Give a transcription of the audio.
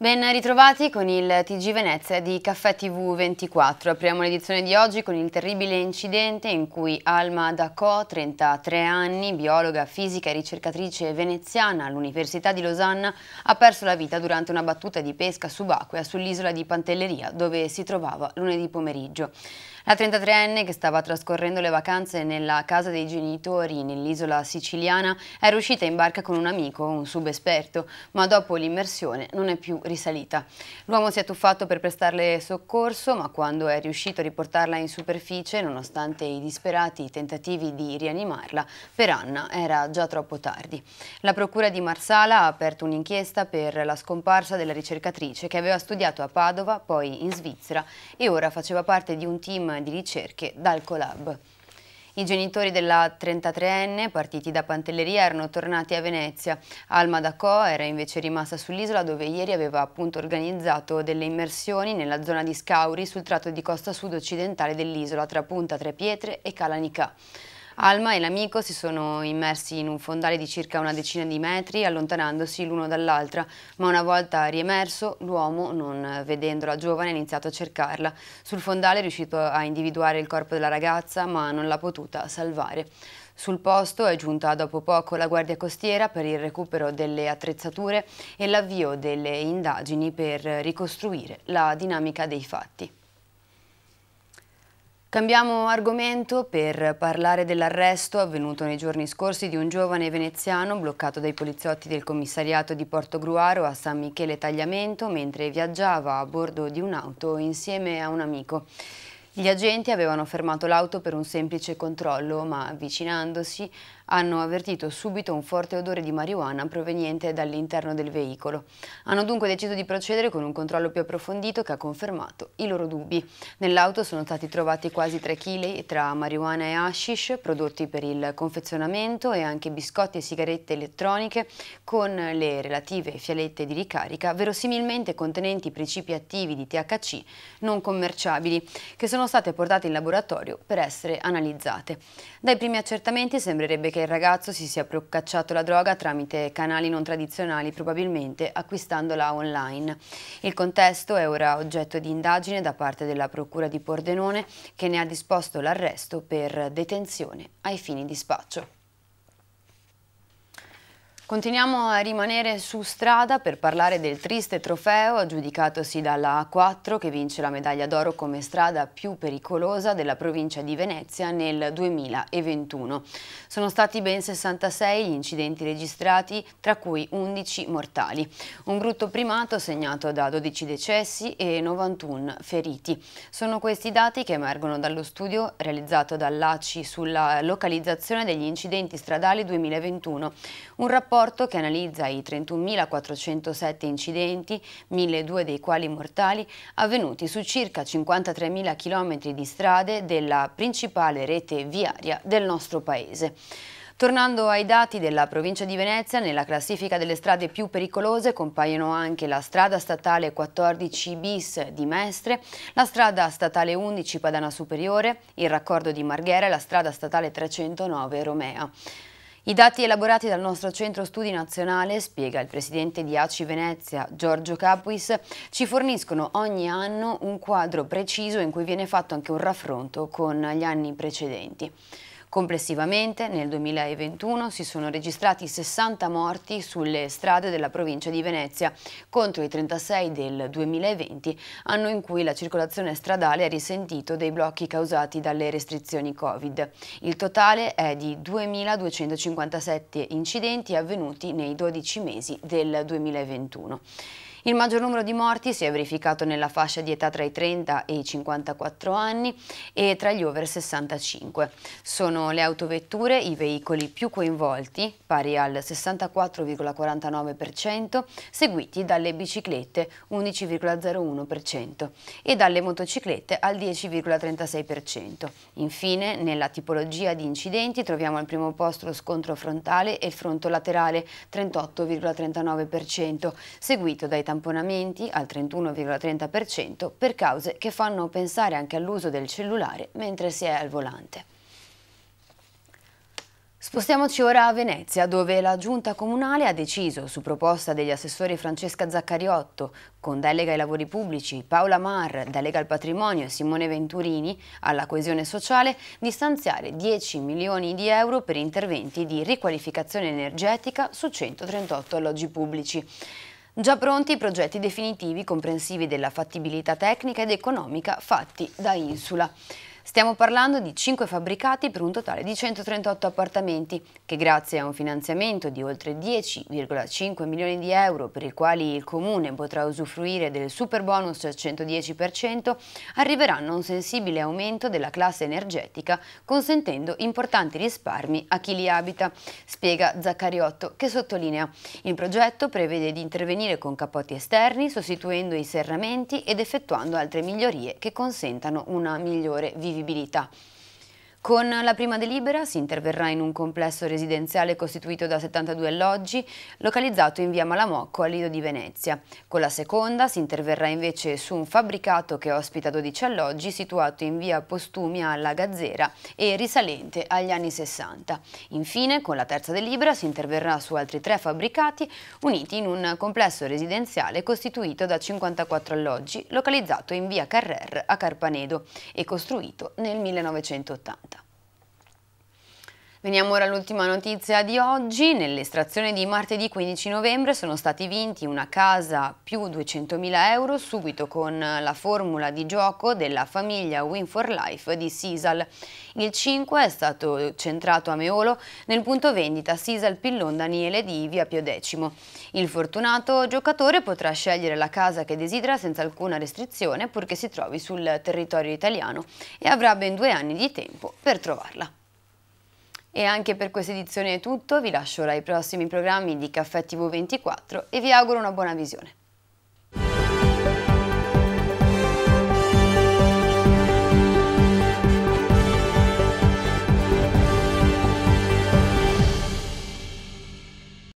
Ben ritrovati con il TG Venezia di Caffè TV 24. Apriamo l'edizione di oggi con il terribile incidente in cui Alma Dacò, 33 anni, biologa, fisica e ricercatrice veneziana all'Università di Losanna, ha perso la vita durante una battuta di pesca subacquea sull'isola di Pantelleria dove si trovava lunedì pomeriggio. La 33enne che stava trascorrendo le vacanze nella casa dei genitori nell'isola siciliana era uscita in barca con un amico, un subesperto, ma dopo l'immersione non è più risalita. L'uomo si è tuffato per prestarle soccorso, ma quando è riuscito a riportarla in superficie, nonostante i disperati tentativi di rianimarla, per Anna era già troppo tardi. La procura di Marsala ha aperto un'inchiesta per la scomparsa della ricercatrice che aveva studiato a Padova, poi in Svizzera e ora faceva parte di un team programma di ricerche dal Colab. I genitori della 33enne, partiti da Pantelleria, erano tornati a Venezia. Alma Dacò era invece rimasta sull'isola dove ieri aveva appunto organizzato delle immersioni nella zona di Scauri sul tratto di costa sud occidentale dell'isola tra Punta Tre Pietre e Calanicà. Alma e l'amico si sono immersi in un fondale di circa una decina di metri, allontanandosi l'uno dall'altra, ma una volta riemerso, l'uomo, non vedendo la giovane, ha iniziato a cercarla. Sul fondale è riuscito a individuare il corpo della ragazza, ma non l'ha potuta salvare. Sul posto è giunta dopo poco la Guardia Costiera per il recupero delle attrezzature e l'avvio delle indagini per ricostruire la dinamica dei fatti. Cambiamo argomento per parlare dell'arresto avvenuto nei giorni scorsi di un giovane veneziano bloccato dai poliziotti del commissariato di Porto Gruaro a San Michele Tagliamento mentre viaggiava a bordo di un'auto insieme a un amico. Gli agenti avevano fermato l'auto per un semplice controllo, ma avvicinandosi hanno avvertito subito un forte odore di marijuana proveniente dall'interno del veicolo. Hanno dunque deciso di procedere con un controllo più approfondito che ha confermato i loro dubbi. Nell'auto sono stati trovati quasi 3 kg tra marijuana e hashish prodotti per il confezionamento e anche biscotti e sigarette elettroniche con le relative fialette di ricarica verosimilmente contenenti principi attivi di THC non commerciabili che sono state portate in laboratorio per essere analizzate. Dai primi accertamenti sembrerebbe che che il ragazzo si sia procacciato la droga tramite canali non tradizionali, probabilmente acquistandola online. Il contesto è ora oggetto di indagine da parte della Procura di Pordenone che ne ha disposto l'arresto per detenzione ai fini di spaccio. Continuiamo a rimanere su strada per parlare del triste trofeo aggiudicatosi dalla A4 che vince la medaglia d'oro come strada più pericolosa della provincia di Venezia nel 2021. Sono stati ben 66 gli incidenti registrati, tra cui 11 mortali. Un brutto primato segnato da 12 decessi e 91 feriti. Sono questi dati che emergono dallo studio realizzato dall'ACI sulla localizzazione degli incidenti stradali 2021. Un rapporto rapporto che analizza i 31.407 incidenti, 1.200 dei quali mortali, avvenuti su circa 53.000 km di strade della principale rete viaria del nostro paese. Tornando ai dati della provincia di Venezia, nella classifica delle strade più pericolose compaiono anche la strada statale 14 bis di Mestre, la strada statale 11 Padana Superiore, il raccordo di Marghera e la strada statale 309 Romea. I dati elaborati dal nostro Centro Studi Nazionale, spiega il presidente di ACI Venezia, Giorgio Capuis, ci forniscono ogni anno un quadro preciso in cui viene fatto anche un raffronto con gli anni precedenti. Complessivamente nel 2021 si sono registrati 60 morti sulle strade della provincia di Venezia contro i 36 del 2020, anno in cui la circolazione stradale ha risentito dei blocchi causati dalle restrizioni Covid. Il totale è di 2.257 incidenti avvenuti nei 12 mesi del 2021. Il maggior numero di morti si è verificato nella fascia di età tra i 30 e i 54 anni e tra gli over 65. Sono le autovetture i veicoli più coinvolti, pari al 64,49%, seguiti dalle biciclette 11,01% e dalle motociclette al 10,36%. Infine, nella tipologia di incidenti troviamo al primo posto lo scontro frontale e il fronto laterale 38,39%, seguito dai tamponamenti al 31,30% per cause che fanno pensare anche all'uso del cellulare mentre si è al volante. Spostiamoci ora a Venezia, dove la giunta comunale ha deciso, su proposta degli assessori Francesca Zaccariotto, con delega ai lavori pubblici, Paola Mar, delega al patrimonio e Simone Venturini, alla coesione sociale, di stanziare 10 milioni di euro per interventi di riqualificazione energetica su 138 alloggi pubblici. Già pronti i progetti definitivi comprensivi della fattibilità tecnica ed economica fatti da Insula. Stiamo parlando di 5 fabbricati per un totale di 138 appartamenti che grazie a un finanziamento di oltre 10,5 milioni di euro per i quali il Comune potrà usufruire del super bonus al 110% arriveranno a un sensibile aumento della classe energetica consentendo importanti risparmi a chi li abita, spiega Zaccariotto che sottolinea il progetto prevede di intervenire con capotti esterni sostituendo i serramenti ed effettuando altre migliorie che consentano una migliore vivibilità vivibilità. Con la prima delibera si interverrà in un complesso residenziale costituito da 72 alloggi, localizzato in via Malamocco a Lido di Venezia. Con la seconda si interverrà invece su un fabbricato che ospita 12 alloggi, situato in via Postumia alla Gazzera e risalente agli anni 60. Infine, con la terza delibera si interverrà su altri tre fabbricati, uniti in un complesso residenziale costituito da 54 alloggi, localizzato in via Carrer a Carpanedo e costruito nel 1980. Veniamo ora all'ultima notizia di oggi. Nell'estrazione di martedì 15 novembre sono stati vinti una casa più 200.000 euro subito con la formula di gioco della famiglia Win for Life di Sisal. Il 5 è stato centrato a Meolo nel punto vendita Sisal Pillon Daniele di Via Pio X. Il fortunato giocatore potrà scegliere la casa che desidera senza alcuna restrizione purché si trovi sul territorio italiano e avrà ben due anni di tempo per trovarla. E anche per questa edizione è tutto, vi lascio ora ai prossimi programmi di Caffè TV24 e vi auguro una buona visione.